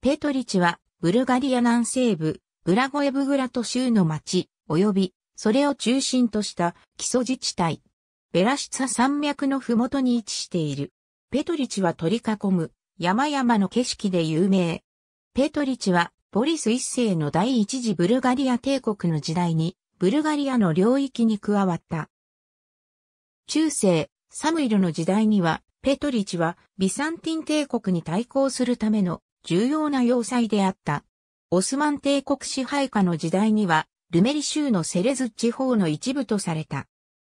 ペトリチは、ブルガリア南西部、ブラゴエブグラト州の町、及び、それを中心とした基礎自治体。ベラシツァ山脈のふもとに位置している。ペトリチは取り囲む山々の景色で有名。ペトリチはボリス一世の第一次ブルガリア帝国の時代にブルガリアの領域に加わった。中世、サムイルの時代にはペトリチはビサンティン帝国に対抗するための重要な要塞であった。オスマン帝国支配下の時代には、ルメリ州のセレズ地方の一部とされた。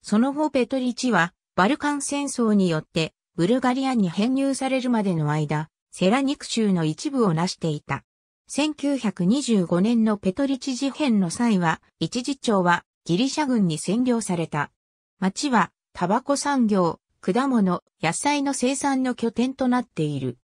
その後ペトリチは、バルカン戦争によって、ブルガリアに編入されるまでの間、セラニク州の一部を成していた。1925年のペトリチ事変の際は、一時長はギリシャ軍に占領された。町は、タバコ産業、果物、野菜の生産の拠点となっている。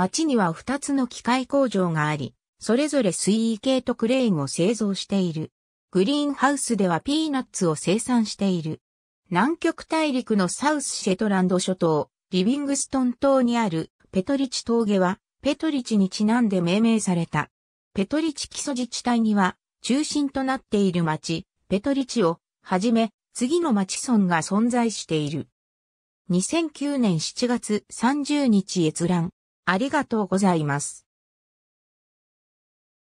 町には2つの機械工場があり、それぞれ水位系とクレーンを製造している。グリーンハウスではピーナッツを生産している。南極大陸のサウスシェトランド諸島、リビングストン島にあるペトリチ峠は、ペトリチにちなんで命名された。ペトリチ基礎自治体には、中心となっている町、ペトリチを、はじめ、次の町村が存在している。2009年7月30日閲覧。ありがとうございます。